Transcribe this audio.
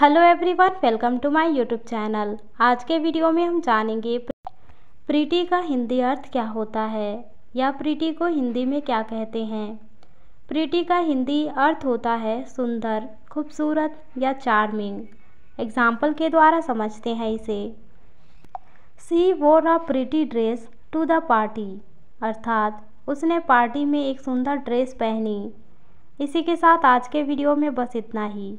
hello everyone welcome to my YouTube channel आज के video में हम जानेंगे प्रीटी का हिंदी अर्थ क्या होता है या प्रीटी को हिंदी में क्या कहते हैं प्रीटी का हिंदी अर्थ होता है सुंदर खूबसूरत या चार्मिंग एग्जाम्पल के द्वारा समझते हैं इसे she wore a pretty dress to the party अर्थात उसने पार्टी में एक सुंदर ड्रेस पहनी इसी के साथ आज के वीडियो में बस इतना ही